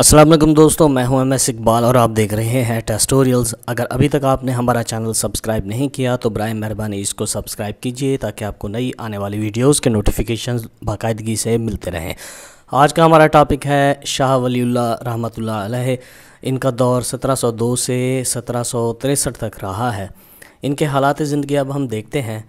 असलम दोस्तों मैं हूं एम एस इकबाल और आप देख रहे हैं टेस्टोरियल्स अगर अभी तक आपने हमारा चैनल सब्सक्राइब नहीं किया तो बर मेहरबानी इसको सब्सक्राइब कीजिए ताकि आपको नई आने वाली वीडियोस के नोटिफिकेशन बाकायदगी से मिलते रहें आज का हमारा टॉपिक है शाह वली रहमत इनका दौर 1702 से सत्रह तक रहा है इनके हालात ज़िंदगी अब हम देखते हैं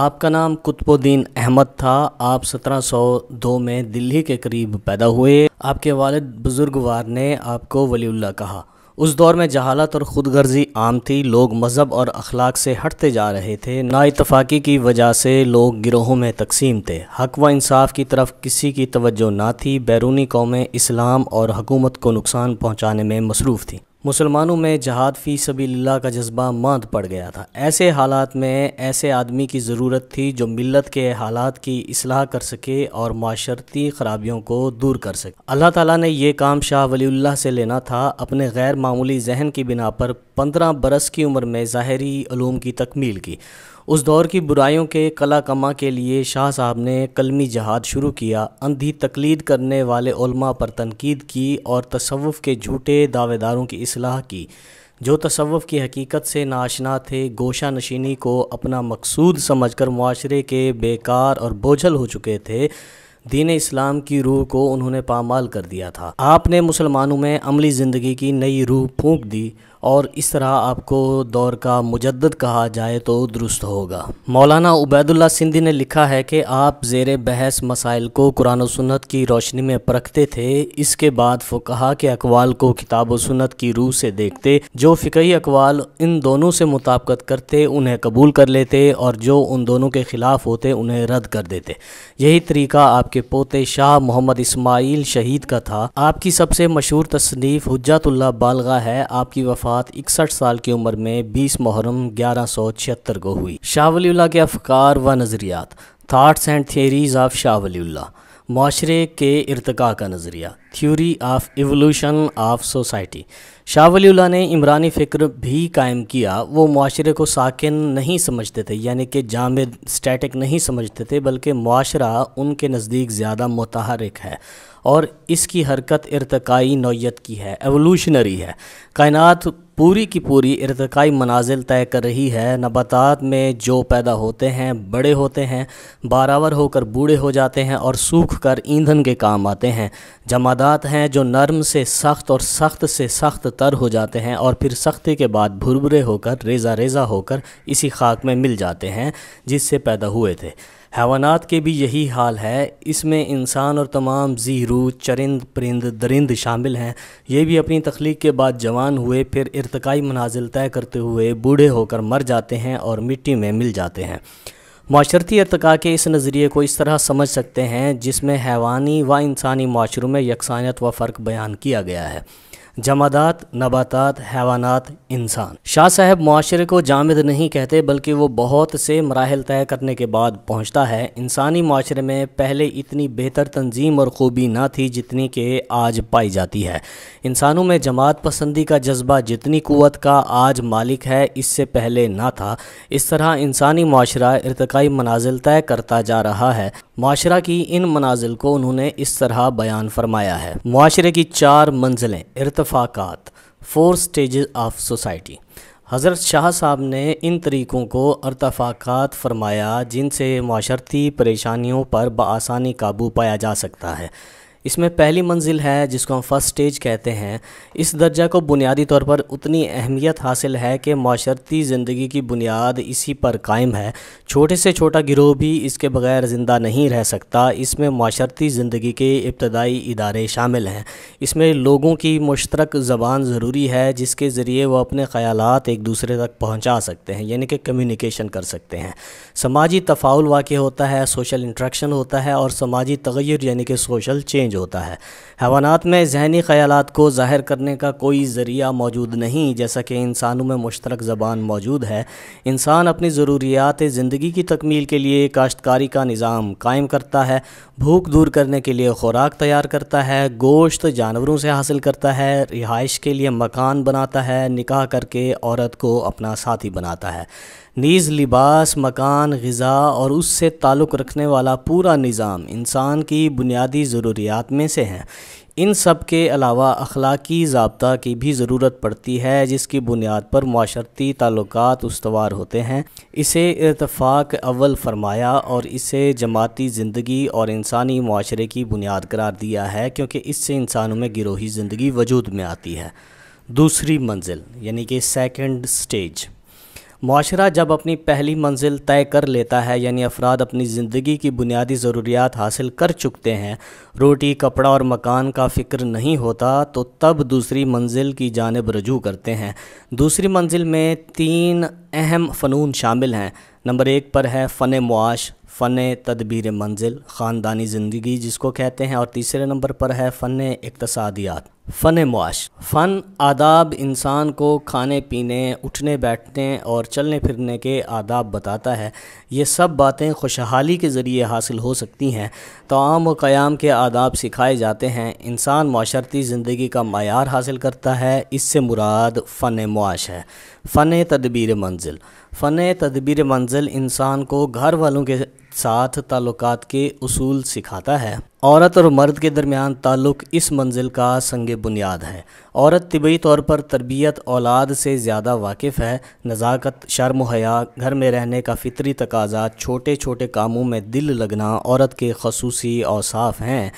आपका नाम कुतुबुद्दीन अहमद था आप 1702 में दिल्ली के करीब पैदा हुए आपके वालिद बुजुर्गवार ने आपको वलीउल्ला कहा उस दौर में जहालत और ख़ुदगर्जी आम थी लोग मज़हब और अखलाक से हटते जा रहे थे नाइतफाक़ी की वजह से लोग गिरोहों में तकसीम थे हक व इंसाफ की तरफ किसी की तवज्जो ना थी बैरूनी कौमें इस्लाम और हकूमत को नुकसान पहुँचाने में मसरूफ़ थी मुसलमानों में जहाद फ़ी सभी का जज्बा मांद पड़ गया था ऐसे हालात में ऐसे आदमी की ज़रूरत थी जो मिलत के हालात की असलाह कर सके और माशरती खराबियों को दूर कर सके अल्लाह ताला ने यह काम शाह वलील्ला से लेना था अपने गैर मामूली जहन की बिना पर पंद्रह बरस की उम्र में ज़ाहरी अलूम की तकमील की उस दौर की बुराइयों के कला कमा के लिए शाह साहब ने कलमी जहाद शुरू किया अंधी तकलीद करने वाले पर तनकीद की और तसवुफ़ के झूठे दावेदारों की असलाह की जो तसवुफ़ की हकीकत से नाशना थे गोशा नशीनी को अपना मकसूद समझ कर माशरे के बेकार और बोझल हो चुके थे दीन इस्लाम की रूह को उन्होंने पामाल कर दिया था आपने मुसलमानों में अमली ज़िंदगी की नई रूह फूंक दी और इस तरह आपको दौर का मुजद कहा जाए तो दुरुस्त होगा मौलाना उबैदुल्ला सिंधी ने लिखा है कि आप जेर बहस मसाइल को कुरान सुन्नत की रोशनी में परखते थे इसके बाद फ़ुकहा के अकवाल को किताब सुन्नत की रूह से देखते जो फ़िकी अकवाल इन दोनों से मुताबकत करते उन्हें कबूल कर लेते और जो उन दोनों के ख़िलाफ़ होते उन्हें रद्द कर देते यही तरीका आपके पोते शाह मोहम्मद इसमाइल शहीद का था आपकी सबसे मशहूर तसनीफ़ हजतुल्ला बालगा है आपकी वफा वफात इकसठ साल की उम्र में बीस मुहर्रम ग्यारह सौ छिहत्तर को हुई शाह के अफकार व नज़रियात thoughts and theories of Shah माशरे के इरतका का नज़रिया theory of evolution of society Shah ने इमरानी फ़िक्र भी कायम किया वो माशरे को साकिन नहीं समझते थे यानी कि जाम स्टैटिक नहीं समझते थे बल्कि माशरा उनके नज़दीक ज़्यादा मतहरक है और इसकी हरकत इरतकाई नौीयत की है एवोल्यूशनरी है कायनात पूरी की पूरी इरतकई मनाजिल तय कर रही है नबातात में जो पैदा होते हैं बड़े होते हैं बारावर होकर बूढ़े हो जाते हैं और सूख कर ईंधन के काम आते हैं जमादात हैं जो नरम से सख्त और सख्त से सख्त तर हो जाते हैं और फिर सख्ती के बाद भुरभुरे होकर रेजा रेजा होकर इसी खाक में मिल जाते हैं जिससे पैदा हुए थे हैवानात के भी यही हाल है इसमें इंसान और तमाम जीरू चरिंद परिंद दरिंद शामिल हैं ये भी अपनी तख्लीक के बाद जवान हुए फिर इरतकाई मनाजिल तय करते हुए बूढ़े होकर मर जाते हैं और मिट्टी में मिल जाते हैं माशरती अरतका के इस नज़रिए को इस तरह समझ सकते हैं जिसमें हैवानी व इंसानी माशरों में यकसानियत व फ़र्क बयान किया गया है जमादात नबातात हैवानात इंसान शाह साहब माशरे को जामद नहीं कहते बल्कि वो बहुत से मराहल तय करने के बाद पहुँचता है इंसानी माशरे में पहले इतनी बेहतर तंजीम और खूबी ना थी जितनी के आज पाई जाती है इंसानों में जमात पसंदी का जज्बा जितनी क़वत का आज मालिक है इससे पहले ना था इस तरह इंसानी माशरा इरतकई मनाजिल तय करता जा रहा है माशरा की इन मनाजिल को उन्होंने इस तरह बयान फरमाया है माशरे की चार मंजिलें इरत इतफ़ाक़ात फोर स्टेज ऑफ सोसाइटी हज़रत शाह साहब ने इन तरीक़ों को अरतफ़ाक़ात फरमाया जिनसे माशरती परेशानियों पर बसानी काबू पाया जा सकता है इसमें पहली मंजिल है जिसको हम फर्स्ट स्टेज कहते हैं इस दर्जा को बुनियादी तौर पर उतनी अहमियत हासिल है कि माशरती ज़िंदगी की बुनियाद इसी पर कायम है छोटे से छोटा गिरोह भी इसके बगैर ज़िंदा नहीं रह सकता इसमें माशरती ज़िंदगी के इब्तदाई इदारे शामिल हैं इसमें लोगों की मुश्तरक ज़बान ज़रूरी है जिसके ज़रिए वह अपने ख्याल एक दूसरे तक पहुँचा सकते हैं यानी कि कम्यूनिकेशन कर सकते हैं समाजी तफाउल वाक़ होता है सोशल इंट्रैक्शन होता है और समाजी तगैर यानी कि सोशल चेंज चेंज होता है हैवानात में जहनी ख्याल को ज़ाहिर करने का कोई ज़रिया मौजूद नहीं जैसा कि इंसानों में मुश्तरक ज़बान मौजूद है इंसान अपनी ज़रूरियात ज़िंदगी की तकमील के लिए काश्तकारी का निज़ाम कायम करता है भूख दूर करने के लिए खुराक तैयार करता है गोश्त जानवरों से हासिल करता है रिहाइश के लिए मकान बनाता है निकाह करके औरत को अपना साथी बनाता है नीज़ लिबास मकान गज़ा और उससे ताल्लुक़ रखने वाला पूरा निज़ाम इंसान की बुनियादी ज़रूरियात में से हैं इन सब के अलावा अखलाकी जबता की भी ज़रूरत पड़ती है जिसकी बुनियाद पर माशरती ताल्लुक उसवार होते हैं इसे इतफाक़ अव्वल फरमाया और इसे जमाती ज़िंदगी और इंसानी माशरे की बुनियाद करार दिया है क्योंकि इससे इंसानों में गिरोही ज़िंदगी वजूद में आती है दूसरी मंजिल यानी कि सेकेंड स्टेज माशरा जब अपनी पहली मंजिल तय कर लेता है यानी अफराद अपनी ज़िंदगी की बुनियादी ज़रूरियात हासिल कर चुकते हैं रोटी कपड़ा और मकान का फ़िक्र नहीं होता तो तब दूसरी मंजिल की जानब रजू करते हैं दूसरी मंजिल में तीन अहम फ़नून शामिल हैं नंबर एक पर है फ़न मुआश फ़न तदबीर मंजिल ख़ानदानी ज़िंदगी जिसको कहते हैं और तीसरे नंबर पर है फ़न इकतसादियात फ़न मुआश फ़न आदाब इंसान को खाने पीने उठने बैठने और चलने फिरने के आदाब बताता है ये सब बातें खुशहाली के ज़रिए हासिल हो सकती हैं तमाम व क़याम के आदाब सिखाए जाते हैं इंसान माशरती ज़िंदगी का मैार हासिल करता है इससे मुराद फ़न मुआश है फ़न तदबीर मंजिल फ़न तदबीर मंजिल इंसान को घर वालों के साथ तल्लत के असूल सिखाता है औरत और मर्द के दरमियान ताल्लुक़ इस मंजिल का संग बुनियाद है औरत तबई तौर पर तरबियत औलाद से ज़्यादा वाकिफ़ है नज़ाकत शर्म हया घर में रहने का फितरी तकाजा छोटे छोटे कामों में दिल लगना औरत के खसूसी औसाफ हैं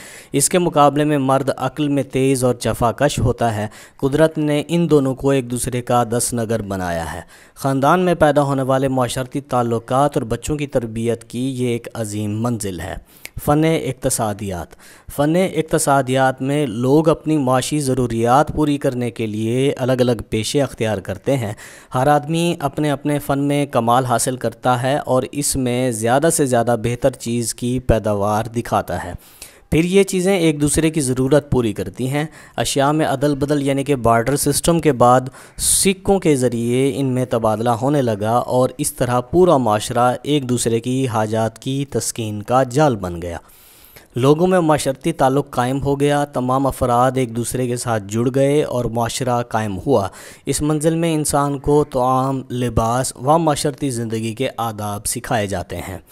इसके मुकाबले में मर्द अक्ल में तेज़ और चफाकश होता है कुदरत ने इन दोनों को एक दूसरे का दस नगर बनाया है ख़ानदान में पैदा होने वाले माशरती ताल्लुक और बच्चों की तरबियत की ये एक अजीम मंजिल है फ़न इकतसादियात फ़न इकतसादियात में लोग अपनी माशी ज़रूरियात पूरी करने के लिए अलग अलग पेशे अख्तियार करते हैं हर आदमी अपने अपने फ़न में कमाल हासिल करता है और इसमें ज़्यादा से ज़्यादा बेहतर चीज़ की पैदावार दिखाता है फिर ये चीज़ें एक दूसरे की ज़रूरत पूरी करती हैं अशिया में अदल बदल यानी कि बार्डर सिस्टम के बाद सिक्कों के ज़रिए इनमें तबादला होने लगा और इस तरह पूरा माशरा एक दूसरे की हाजात की तस्किन का जाल बन गया लोगों में माशरती ताल्लुक़ कायम हो गया तमाम अफराद एक दूसरे के साथ जुड़ गए और माशरा कायम हुआ इस मंजिल में इंसान को तो आम लिबास व माशरती ज़िंदगी के आदाब सिखाए जाते हैं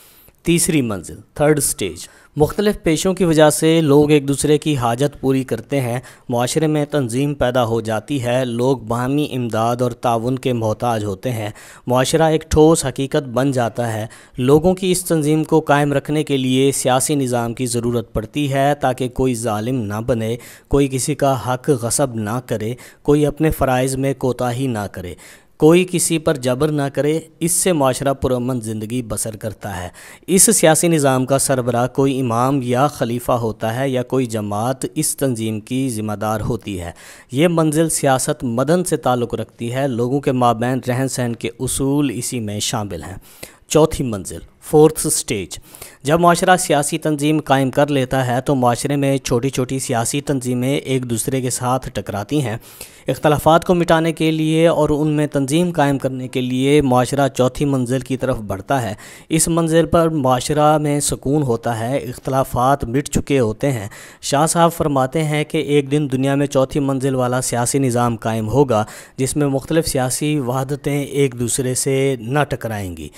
तीसरी मंजिल थर्ड स्टेज मुख्तलिफ़ पेशों की वजह से लोग एक दूसरे की हाजत पूरी करते हैं माशरे में तंजीम पैदा हो जाती है लोग बाहमी इमदाद और ताउन के मोहताज होते हैं माशरा एक ठोस हकीकत बन जाता है लोगों की इस तंजीम को कायम रखने के लिए सियासी निज़ाम की ज़रूरत पड़ती है ताकि कोई ालिम ना बने कोई किसी का हक गसब ना करे कोई अपने फ़रज़ में कोताही ना करे कोई किसी पर जबर ना करे इससे माशरा पुरमन ज़िंदगी बसर करता है इस सियासी निज़ाम का सरबरा कोई इमाम या खलीफा होता है या कोई जमात इस तंजीम की ज़िम्मेदार होती है ये मंजिल सियासत मदन से ताल्लुक़ रखती है लोगों के माबैन रहन सहन के असूल इसी में शामिल हैं चौथी मंजिल फोर्थ स्टेज जब माशरा सियासी तंजीम कायम कर लेता है तो माशरे में छोटी छोटी सियासी तंजीमें एक दूसरे के साथ टकराती हैं इख्तलाफात को मिटाने के लिए और उनमें तंजीम कायम करने के लिए माशरा चौथी मंजिल की तरफ बढ़ता है इस मंजिल पर माशरा में सुकून होता है इख्तलाफात मिट चुके होते हैं शाह साहब फरमाते हैं कि एक दिन दुनिया में चौथी मंजिल वाला सियासी निज़ाम कायम होगा जिसमें मुख्तलिफ़ सियासी वहादतें एक दूसरे से न टकराएंगी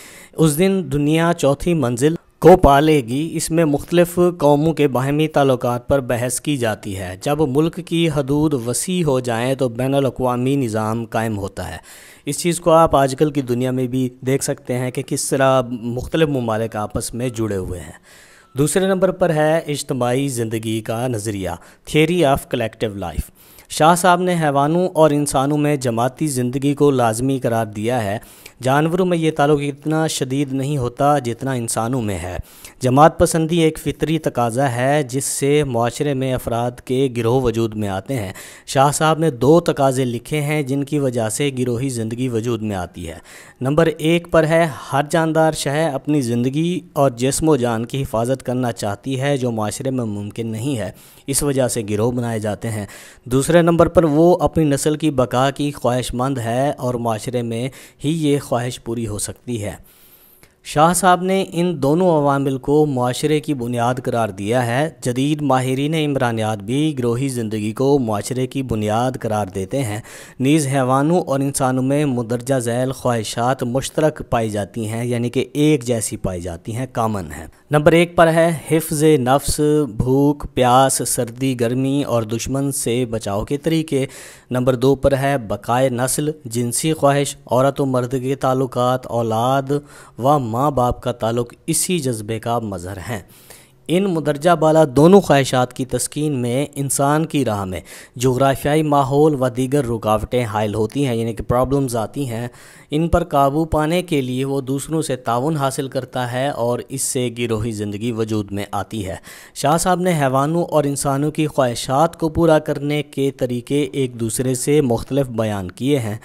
उस दिन दुनिया चौथी मंजिल को पालेगी इसमें मुख्तलफ कौमों के बाहमी ताल्लुक पर बहस की जाती है जब मुल्क की हदूद वसी हो जाएँ तो बैन अवी निज़ाम कायम होता है इस चीज़ को आप आजकल की दुनिया में भी देख सकते हैं कि किस तरह मुख्तलिफ ममालिक आपस में जुड़े हुए हैं दूसरे नंबर पर है इज्तमाही ज़िंदगी का नज़रिया theory of collective life Shah साहब ने हैवानों और इंसानों में जमाती ज़िंदगी को लाजमी करार दिया है जानवरों में ये ताल्लुक इतना शदीद नहीं होता जितना इंसानों में है जमात पसंदी एक फितरी तकाजा है जिससे माशरे में अफराद के गिरोह वजूद में आते हैं शाह साहब ने दो तकाजे लिखे हैं जिनकी वजह से गिरोही ज़िंदगी वजूद में आती है नंबर एक पर है हर जानदार शह अपनी ज़िंदगी और जिसम जान की हिफाजत करना चाहती है जो माशरे में मुमकिन नहीं है इस वजह से गिरोह बनाए जाते हैं दूसरे नंबर पर वो अपनी नस्ल की बका की ख्वाहिशमंद है और माशरे में ही ये ख्वाहिश पूरी हो सकती है शाह साहब ने इन दोनों अवामिल को माशरे की बुनियाद करार दिया है जदीद माहरीन इमरानियात भी ग्रोही ज़िंदगी को माशरे की बुनियाद करार देते हैं नीज़ हैवानों और इंसानों में मुदरजा झैल ख्वाहिशात मुश्तरक पाई जाती हैं यानी कि एक जैसी पाई जाती हैं कामन है नंबर एक पर है हिफ्ज नफ्स भूख प्यास सर्दी गर्मी और दुश्मन से बचाव के तरीके नंबर दो पर है बकाए नस्ल जिनसी ख्वाहिश औरत व मर्द के तलुक़ औलाद व माँ बाप का ताल्लुक इसी जज्बे का मज़हर हैं इन मदरजा बाला दोनों ख्वाहिशात की तस्किन में इंसान की राह में जोग्राफियाई माहौल व दीगर रुकावटें हायल होती हैं यानी कि प्रॉब्लम्स आती हैं इन पर काबू पाने के लिए वो दूसरों से ताउन हासिल करता है और इससे गिरोही ज़िंदगी वजूद में आती है शाह साहब ने हैवानों और इंसानों की ख्वाहिशात को पूरा करने के तरीके एक दूसरे से मुख्तलफ बयान किए हैं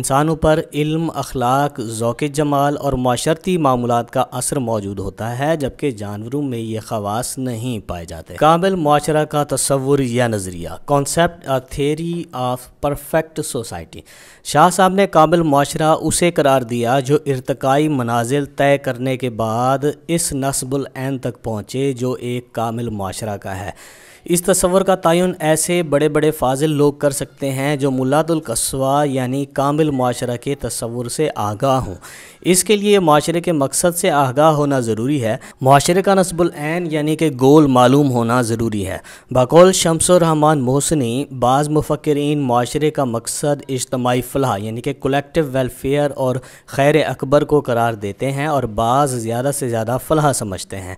इंसानों पर इल्म अखलाक ओक़ जमाल और माशरती मामूल का असर मौजूद होता है जबकि जानवरों में ये खवास नहीं पाए जाते काबिल माशरा का तस्वुर या नज़रिया concept theory of perfect society Shah साहब ने काबिल माशरा उस उसे करार दिया जो इरतकाई मनाजिल तय करने के बाद इस नस्बुल तक पहुँचे जो एक कामिल माशरा का है इस तस्वर का तयन ऐसे बड़े बड़े फाजिल लोग कर सकते हैं जो मुलातुलकस्वा यानी कामिल माशरा के तस्वुर से आगाह हों इसके लिए माशरे के मकसद से आगाह होना ज़रूरी है माशरे का नसबुल यानी कि गोल मालूम होना ज़रूरी है बकौल शमसुररहमान मोहसनी बाज़ मुफक्रीन माशरे का मकसद इज्तमाही फ़लाह यानी कि कलेक्टिव वेलफेयर और खैर अकबर को करार देते हैं और बाज़ ज़्यादा से ज़्यादा फ़लाह समझते हैं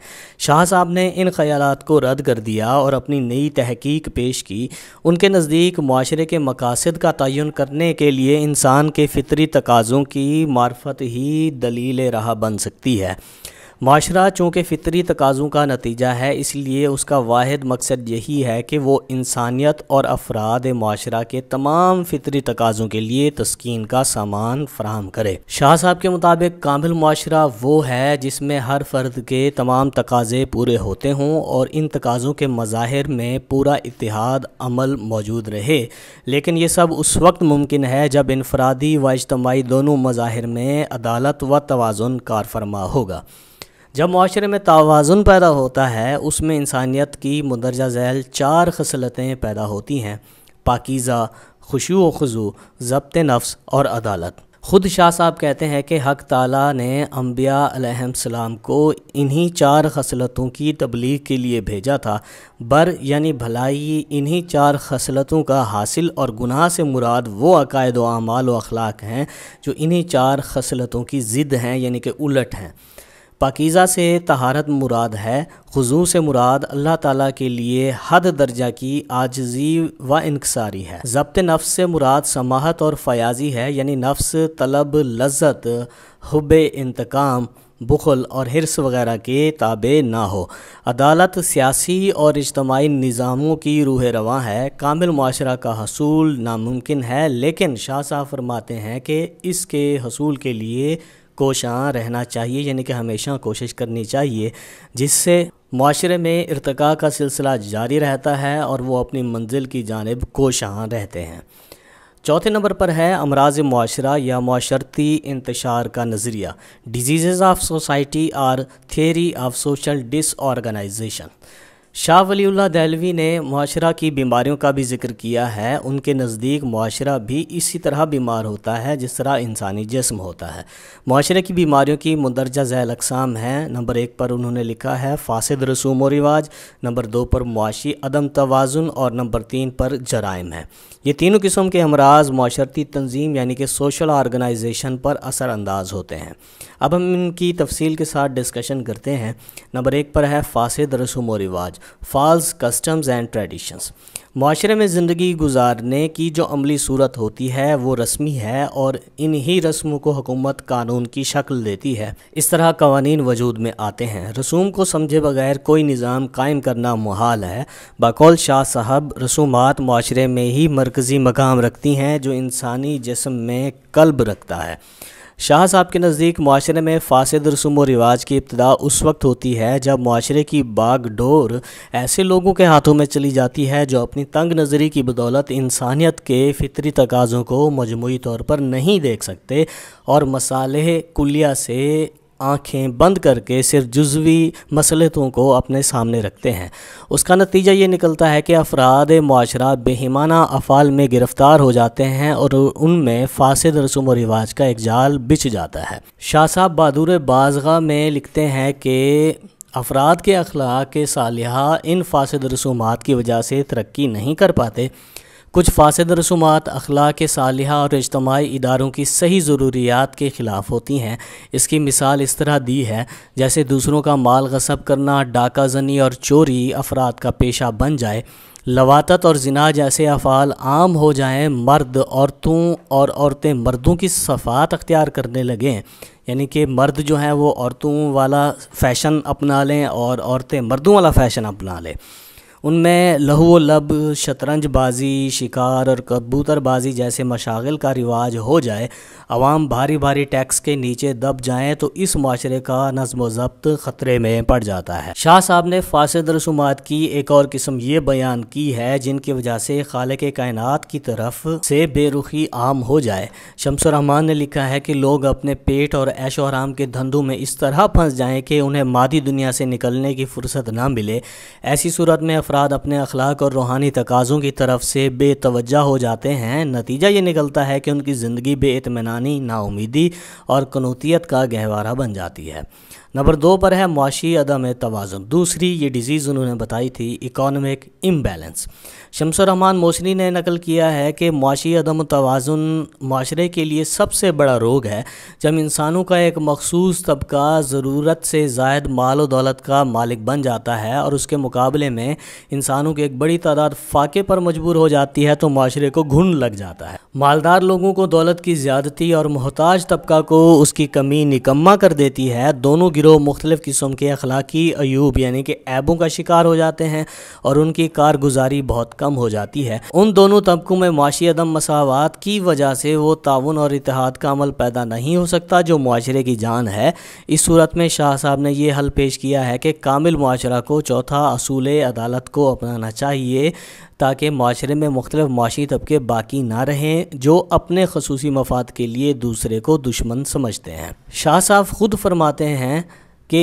शाह साहब ने इन ख्याल को रद्द कर दिया और अपनी अपनी नई तहकीक पेश की उनके नज़दीक माशरे के मकासद का तयन करने के लिए इंसान के फितरी तकाज़ों की मार्फत ही दलील रहा बन सकती है माशरा चूँकि फ़ितरी तकाज़ों का नतीजा है इसलिए उसका वाद मकसद यही है कि वो इंसानियत और अफराद माशरा के तमाम फ़ितरी तकाज़ों के लिए तस्किन का सामान फ्राहम करे शाह साहब के मुताबिक कामिल माशरा वो है जिसमें हर फर्द के तमाम तकाजे पूरे होते हों और इन तकाज़ों के मज़ाहिर में पूरा इतिहाद अमल मौजूद रहे लेकिन ये सब उस वक्त मुमकिन है जब इनफरादी व इजतमाही दोनों मज़ाहिर में अदालत व तोज़ुन कार फरमा होगा जब माशरे में तोज़ुन पैदा होता है उसमें इंसानियत की मंदरजा झैल चार खसलतें पैदा होती हैं पाकिज़ा खुशु खजू ज़ब्त नफ्स और अदालत ख़ुद शाह साहब कहते हैं कि हक ताला ने अम्बियाम को इन्हीं चार खसलतों की तबलीग के लिए भेजा था बर यानी भलाई इन्हीं चार खसलतों का हासिल और गुनाह से मुराद वो अकायद व अमाल व अखलाक हैं जो इन्हीं चार खसलतों की ज़िद हैं यानी कि उलट हैं पाकिज़ा से तहारत मुराद है खजू से मुराद अल्लाह ताला के लिए हद दर्जा की आजजी व इनकसारी है जब्त नफ्स से मुराद समाहत और फयाजी है यानी नफ्स तलब लज्जत हब इंतकाम बुखल और हिरस वगैरह के ताबे ना हो अदालत सियासी और इजतमाही निज़ामों की रूह रवा है कामिल माशरा का हसूल नामुमकिन है लेकिन शाह साहब फरमाते हैं कि इसके हसूल के लिए कोशां रहना चाहिए यानी कि हमेशा कोशिश करनी चाहिए जिससे माशरे में इरतका का सिलसिला जारी रहता है और वो अपनी मंजिल की जानब कोशां रहते हैं चौथे नंबर पर है अमराज माशरा या माशरती इंतशार का नज़रिया disease of society or theory of social disorganisation Shah Wali Dehlavi ने माशरा की बीमारियों का भी जिक्र किया है उनके नज़दीक माशरा भी इसी तरह बीमार होता है जिस तरह इंसानी जिसम होता है माशरे की बीमारियों की मंदरजा झैल अकसाम हैं नंबर एक पर उन्होंने लिखा है फासद रसूम व रिवाज नंबर दो पर मुआशी अदम तोज़ुन और नंबर तीन पर जराइम है ये तीनों किस्म के अमराज माशरती तंजीम यानी कि सोशल आर्गनाइजेशन पर असरानंदाज होते हैं अब हम इनकी तफसील के साथ डिस्कशन करते हैं नंबर एक पर है फासद रसूम व रिवाज फॉल्स कस्टम्स एंड ट्रेडिशंस माशरे में ज़िंदगी गुजारने की जो अमली सूरत होती है वो रस्मी है और इन ही रस्मों को हुकूमत कानून की शक्ल देती है इस तरह कवानीन वजूद में आते हैं रसूम को समझे बगैर कोई निज़ाम कायम करना महाल है बकौल शाह साहब रसूमात माशरे में ही मरकज़ी मकाम रखती हैं जो इंसानी जिसम में कल्ब रखता है शाह साहब के नज़दीक माशरे में फासद रसूम व रिवाज की इब्तदा उस वक्त होती है जब माशरे की बागडोर ऐसे लोगों के हाथों में चली जाती है जो अपनी तंग नज़री की बदौलत इंसानियत के फितरी तकाज़ों को मजमू तौर पर नहीं देख सकते और मसाले कुलिया से आंखें बंद करके सिर्फ जुजवी मसलतों को अपने सामने रखते हैं उसका नतीजा ये निकलता है कि अफराद माशरा बेहिमाना अफ़ाल में गिरफ़्तार हो जाते हैं और उनमें फासद रसूम और रिवाज का एक जाल बिछ जाता है शाह साहब बहादुर बाजगा में लिखते हैं कि अफराद के अखलाक सालिहा इन फासद रसूमात की वजह से तरक्की नहीं कर पाते कुछ फासद रसूमात अखलाक साल और इजतमाही इदारों की सही ज़रूरियात के ख़िलाफ़ होती हैं इसकी मिसाल इस तरह दी है जैसे दूसरों का माल गसब करना डाका जनी और चोरी अफराद का पेशा बन जाए लवातत और जना जैसे अफ़ाल आम हो जाएँ मर्द औरतों और औरतें मर्दों की सफ़ात अख्तियार करने लगें यानी कि मर्द जो हैं वो औरतों वाला फ़ैशन अपना लें औरतें मर्दों वाला फ़ैशन अपना लें उनमें लहू लब शतरंजबाजी शिकार और कबूतरबाजी जैसे मशागिल का रिवाज हो जाए आवाम भारी भारी टैक्स के नीचे दब जाएं तो इस माशरे का नज्म जब्त ख़तरे में पड़ जाता है शाह साहब ने फासद रसूमात की एक और किस्म ये बयान की है जिनकी वजह से खाल के कायनात की तरफ से बेरुखी आम हो जाए शमसर रहमान ने लिखा है कि लोग अपने पेट और ऐशो आराम के धंधों में इस तरह फंस जाएँ कि उन्हें मादी दुनिया से निकलने की फुर्सत ना मिले ऐसी सूरत में अफरा अफराद अपने अखलाक और रूहानी तकाज़ों की तरफ से बेतवजह हो जाते हैं नतीजा ये निकलता है कि उनकी ज़िंदगी बेतमानी नाउमीदी और कनौतीत का गहवारा बन जाती है नंबर दो पर है मुशी अदम तोज़ुन दूसरी ये डिज़ीज़ उन्होंने बताई थी इकोनमिक इम्बेलेंस शमसरहमान मोशनी ने नकल किया है कि माशी अदम तोज़ुन माशरे के लिए सबसे बड़ा रोग है जब इंसानों का एक मखसूस तबका ज़रूरत से जायद माल दौलत का मालिक बन जाता है और उसके मुकाबले में इंसानों की एक बड़ी तादाद फाके पर मजबूर हो जाती है तो माशरे को घुन लग जाता है मालदार लोगों को दौलत की ज़्यादती और मोहताज तबका को उसकी कमी निकम्मा कर देती है दोनों गिरोह मुख्तलिफ़ किस्म के अखलाकी अयूब यानी कि ऐबों का शिकार हो जाते हैं और उनकी कारगुजारी बहुत कम कम हो जाती है उन दोनों तबकों में माशी अदम मसावत की वजह से वो ताउन और इतिहाद का अमल पैदा नहीं हो सकता जो माशरे की जान है इस सूरत में शाह साहब ने यह हल पेश किया है कि कामिल माशरा को चौथा असूल अदालत को अपनाना चाहिए ताकि माशरे में मुख्तलिफ माशी तबके बाकी ना रहें जो अपने खसूसी मफाद के लिए दूसरे को दुश्मन समझते हैं शाह साहब खुद फरमाते हैं के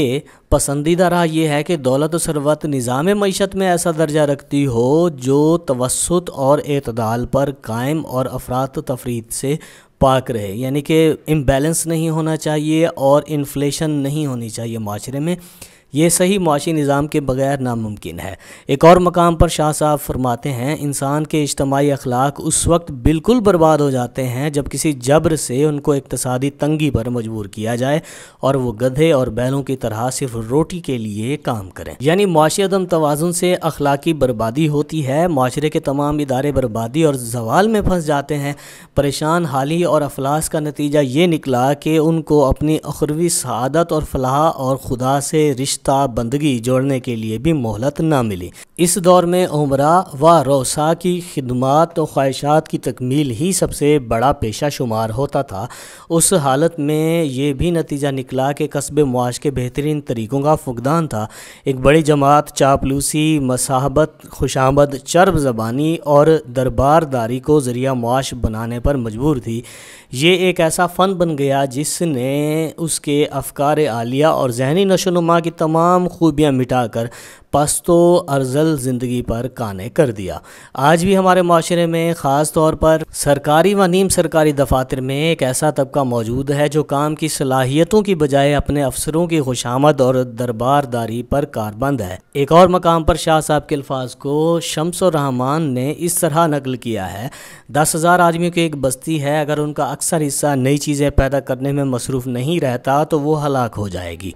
पसंदीदा राह यह है कि दौलत और सरवत निज़ाम मीशत में ऐसा दर्जा रखती हो जो तवसत और अतदाल पर कायम और अफरात तफरीत से पाक रहे यानी कि इम्बेलेंस नहीं होना चाहिए और इन्फ्लेशन नहीं होनी चाहिए माशरे में ये सही मुआशी निज़ाम के बगैर नामुमकिन है एक और मकाम पर शाह साहब फरमाते हैं इंसान के इज्तमाही अखलाक उस वक्त बिल्कुल बर्बाद हो जाते हैं जब किसी जबर से उनको इकतसादी तंगी पर मजबूर किया जाए और वह गधे और बैलों की तरह सिर्फ रोटी के लिए काम करें यानी मुआशी अदम तोज़ुन से अखलाकी बर्बादी होती है माशरे के तमाम इदारे बर्बादी और जवाल में फंस जाते हैं परेशान हाली और अफलास का नतीजा ये निकला कि उनको अपनी अखरवी सदत और फलाह और खुदा से रिश्ते पुख्ता बंदगी जोड़ने के लिए भी मोहलत ना मिली इस दौर में उमरा व रोसा की खदमात और ख्वाहिशात की तकमील ही सबसे बड़ा पेशा शुमार होता था उस हालत में ये भी नतीजा निकला कि कस्बे मुआश के बेहतरीन तरीक़ों का फुकदान था एक बड़ी जमात चापलूसी मसाहबत खुशामद चर्ब ज़बानी और दरबारदारी को ज़रिया मुआश बनाने पर मजबूर थी ये एक ऐसा फ़न बन गया जिसने उसके अफकार आलिया और जहनी नशोनुमा की तमाम खूबियाँ मिटाकर पस्तो अर्जल ज़िंदगी पर काने कर दिया आज भी हमारे माशरे में ख़ास तौर पर सरकारी व नीम सरकारी दफातर में एक ऐसा तबका मौजूद है जो काम की सलाहियतों की बजाय अपने अफसरों की खुशामद और दरबारदारी पर कारबंद है एक और मकाम पर शाह साहब के अल्फाज को रहमान ने इस तरह नकल किया है दस हज़ार आदमियों की एक बस्ती है अगर उनका अक्सर हिस्सा नई चीज़ें पैदा करने में मसरूफ़ नहीं रहता तो वो हलाक हो जाएगी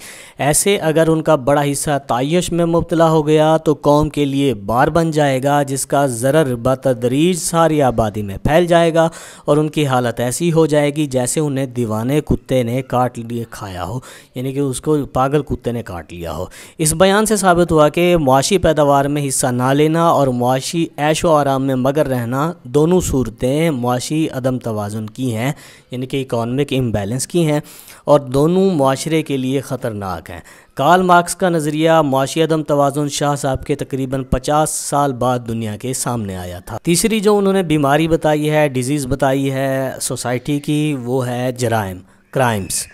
ऐसे अगर उनका बड़ा हिस्सा तयश में मुबतला हो गया तो कौम के लिए बार बन जाएगा जिसका ज़र बतदरीज सारी आबादी में फैल जाएगा और उनकी हालत ऐसी हो जाएगी जैसे उन्हें दीवाने कुत्ते ने काट लिए खाया हो यानी कि उसको पागल कुत्ते ने काट लिया हो इस बयान से साबित हुआ कि मुआशी पैदावार में हिस्सा ना लेना और मुआशी ऐशो आराम में मगर रहना दोनों सूरतें मुआशी अदम तोज़ुन की हैं यानी कि इकॉनमिक इम्बेलेंस की हैं और दोनों माशरे के लिए ख़तरनाक हैं कार्ल मार्क्स का नज़रिया माशी अदम तोज़ुन शाह साहब के तकरीबन 50 साल बाद दुनिया के सामने आया था तीसरी जो उन्होंने बीमारी बताई है डिजीज़ बताई है सोसाइटी की वो है जराइम क्राइम्स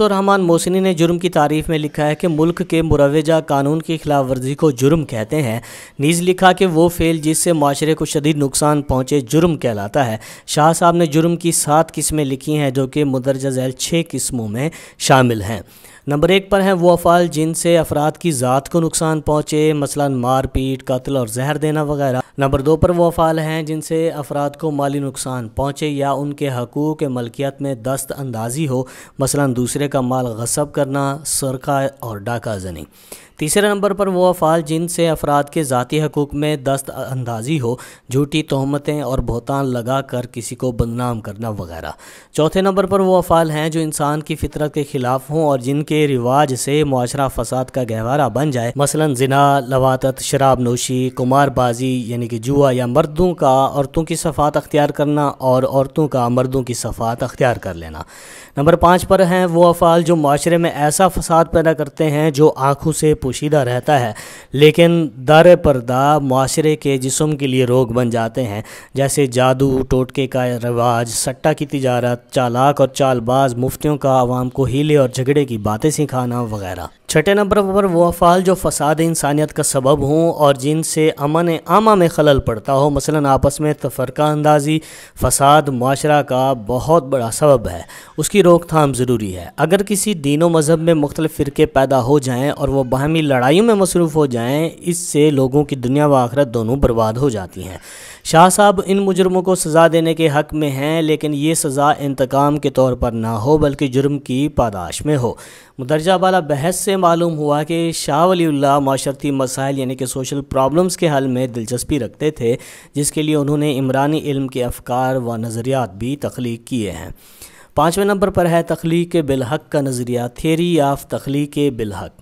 रहमान मोसिनी ने जुर्म की तारीफ में लिखा है कि मुल्क के मुरवजा कानून की खिलाफ वर्जी को जुर्म कहते हैं नीज़ लिखा कि वो फेल जिससे माशरे को शदीद नुकसान पहुँचे जुर्म कहलाता है शाह साहब ने जुर्म की सात किस्में लिखी हैं जो कि मुदरजा झैल छः किस्मों में शामिल हैं नंबर एक पर हैं वो अफ़ाल जिनसे अफराद की ज़ात को नुकसान पहुँचे मसला मारपीट कत्ल और जहर देना वगैरह नंबर दो पर वो अफ़ाल हैं जिनसे अफराद को माली नुकसान पहुँचे या उनके हकूक़ मलकियत में दस्त अंदाजी हो मसला दूसरे का माल गसब करना सरका और डाका जनी तीसरे नंबर पर वो अफ़ाल जिनसे अफराद के ज़ाती हकूक़ में दस्त अंदाजी हो झूठी तहमतें और बहतान लगा कर किसी को बदनाम करना वगैरह चौथे नंबर पर वो अफ़ाल हैं जो इंसान की फितरत के ख़िलाफ़ हों और जिनके रिवाज से माशरा फसाद का गहवारा बन जाए मसलन जना लवात शराब नोशी कुमारबाजी यानी कि जुआ या मर्दों का औरतों की सफ़ात अख्तियार करना और औरतों का मर्दों की सफ़ात अख्तियार कर लेना नंबर पाँच पर हैं वो अफ़ाल जो माशरे में ऐसा फसाद पैदा करते हैं जो आँखों से पोशीदा रहता है लेकिन दर पर्दा माशरे के जिसम के लिए रोग बन जाते हैं जैसे जादू टोटके का रिवाज सट्टा की तजारत चालाक और चालबाज मुफ्तियों का आवाम को हीले और झगड़े की बातें सिखाना वगैरह छठे नंबर पर वो अफ़ाल जो फसाद इंसानियत का सबब हों और जिनसे अमन आमा में खलल पड़ता हो मसलन आपस में तफरका अंदाजी फसाद माशरा का बहुत बड़ा सबब है उसकी रोकथाम ज़रूरी है अगर किसी दीनों मज़हब में मुख्तलिफ़ फ़िरके पैदा हो जाएँ और वह बाहमी लड़ाइयों में मसरूफ़ हो जाएँ इससे लोगों की दुनिया व आखरत दोनों बर्बाद हो जाती हैं शाह साहब इन मुजरमों को सज़ा देने के हक़ में हैं लेकिन ये सज़ा इंतकाम के तौर पर ना हो बल्कि जुर्म की पादाश में हो मुदरजा वाला बहस से मालूम हुआ कि शाह वलील्ला माशरती मसाइल यानी कि सोशल प्रॉब्लम्स के हल में दिलचस्पी रखते थे जिसके लिए उन्होंने इमरानी इल्म के अफकार व नज़रियात भी तख्लीक किए हैं पाँचवें नंबर पर है तख्लीक बिलहक का नज़रिया थेरी ऑफ तख्लीक बिलहक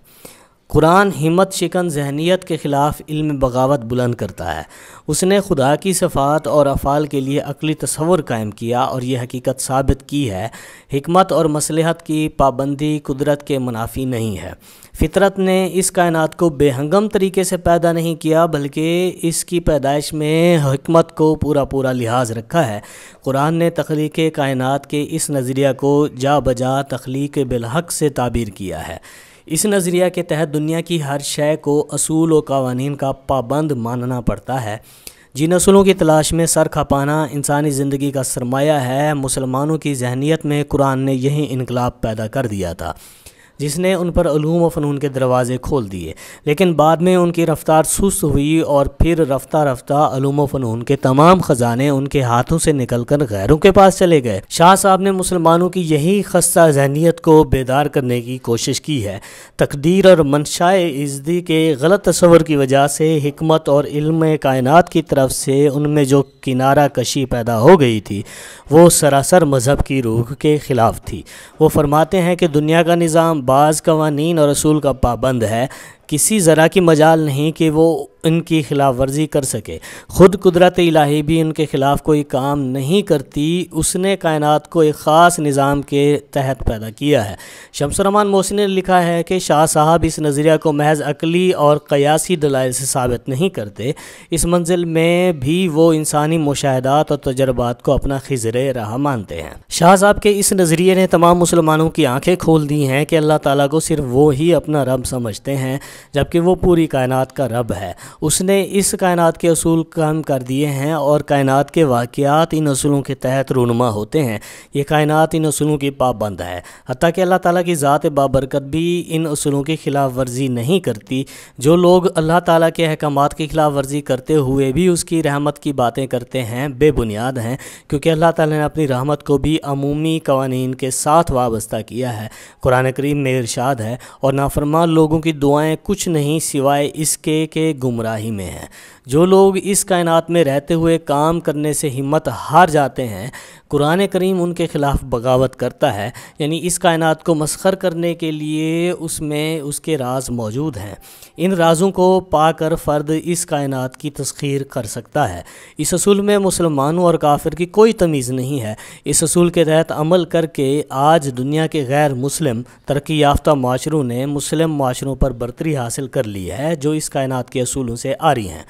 कुरान हिम्मत शिकन जहनीत के ख़िलाफ़ इल्म बगावत बुलंद करता है उसने खुदा की सफ़ात और अफ़ाल के लिए अकली तस्वर कायम किया और यह हकीकत साबित की है हमत और मसलहत की पाबंदी कुदरत के मुनाफी नहीं है फितरत ने इस कायनात को बेहंगम तरीके से पैदा नहीं किया बल्कि इसकी पैदाइश में हमत को पूरा पूरा लिहाज रखा है कुरान ने तख्लीक कायनात के इस नज़रिया को जा बजा तख्लीक बिलहक से ताबीर किया है इस नज़रिया के तहत दुनिया की हर शय को असूल और कवानीन का पाबंद मानना पड़ता है जिन असूलों की तलाश में सर खपाना इंसानी ज़िंदगी का सरमाया है मुसलमानों की जहनीत में कुरान ने यही इनकलाब पैदा कर दिया था जिसने उन पर परूम फ़नून के दरवाज़े खोल दिए लेकिन बाद में उनकी रफ़्तार सुस्त हुई और फिर रफ्ता रफ्ता ूम फ़नून के तमाम ख़जाने उनके हाथों से निकल कर गैरों के पास चले गए शाह साहब ने मुसलमानों की यही खस्ता जहनीत को बेदार करने की कोशिश की है तकदीर और मनशाए इजदी के गलत तस्वर की वजह से हमत और इल्म कायनत की तरफ से उनमें जो किनारा कशी पैदा हो गई थी वो सरासर मज़हब की रूह के ख़िलाफ़ थी वो फरमाते हैं कि दुनिया का निज़ाम बाज़ कवानीन और असूल का पाबंद है किसी ज़रा की मजाल नहीं कि वो इनकी खिलाफ वर्जी कर सके ख़ुद कुदरत इलाही भी इनके ख़िलाफ़ कोई काम नहीं करती उसने कायनात को एक ख़ास निज़ाम के तहत पैदा किया है शमसरमान मोहसिन ने लिखा है कि शाह साहब इस नज़रिया को महज अकली और कयासी दलाइल से साबित नहीं करते इस मंजिल में भी वो इंसानी मुशाहदात और तजर्बात को अपना खजर रहा मानते हैं शाह साहब के इस नज़रिए ने तमाम मुसलमानों की आँखें खोल दी हैं कि अल्लाह ताली को सिर्फ वो ही अपना रब समझते हैं जबकि वो पूरी कायनात का रब है उसने इस कायनात के असूल कायम कर दिए हैं और कायनात के वाक़ात इन असूलों के तहत रूनुमा होते हैं ये कायनात इन असूलों की पाबंद है हती कि अल्लाह ताली की ज़ात बाबरकत भी इन असूलों की खिलाफ वर्जी नहीं करती जो लोग अल्लाह ताली के अहकाम की खिलाफ वर्जी करते हुए भी उसकी रहमत की बातें करते हैं बेबुनियाद हैं क्योंकि अल्लाह ताली ने अपनी रहमत को भी अमूमी कवानीन के साथ वाबस्ता किया है कुरान करीम में इरशाद है और नाफरमान लोगों की दुआएँ कुछ नहीं सिवाय इसके के गुमराही में है जो लोग इस कायनात में रहते हुए काम करने से हिम्मत हार जाते हैं कुरान करीम उनके ख़िलाफ़ बगावत करता है यानी इस कायनात को मस्खर करने के लिए उसमें उसके राज मौजूद हैं इन राजों को पाकर फ़र्द इस कायनात की तस्खीर कर सकता है इस असूल में मुसलमानों और काफिर की कोई तमीज़ नहीं है इस असूल के तहत अमल करके आज दुनिया के गैर मुस्लिम तरक्की याफ्ता माशरों ने मुस्लिम माशरों पर बरतरी हासिल कर ली है जो इस कायनात के असूलों से आ रही हैं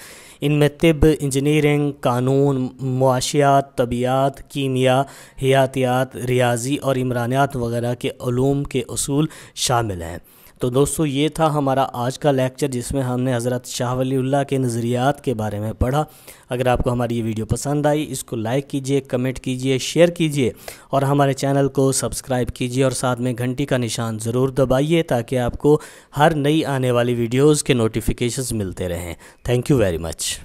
इनमें तिब इंजीनियरिंग कानून मुआशियात तबियात कीमिया हयातियात रियाजी और इमरानियात वगैरह के अलूम के असूल शामिल हैं तो दोस्तों ये था हमारा आज का लेक्चर जिसमें हमने हज़रत शाह वलील्ला के नज़रियात के बारे में पढ़ा अगर आपको हमारी ये वीडियो पसंद आई इसको लाइक कीजिए कमेंट कीजिए शेयर कीजिए और हमारे चैनल को सब्सक्राइब कीजिए और साथ में घंटी का निशान ज़रूर दबाइए ताकि आपको हर नई आने वाली वीडियोज़ के नोटिफिकेशन मिलते रहें थैंक यू वेरी मच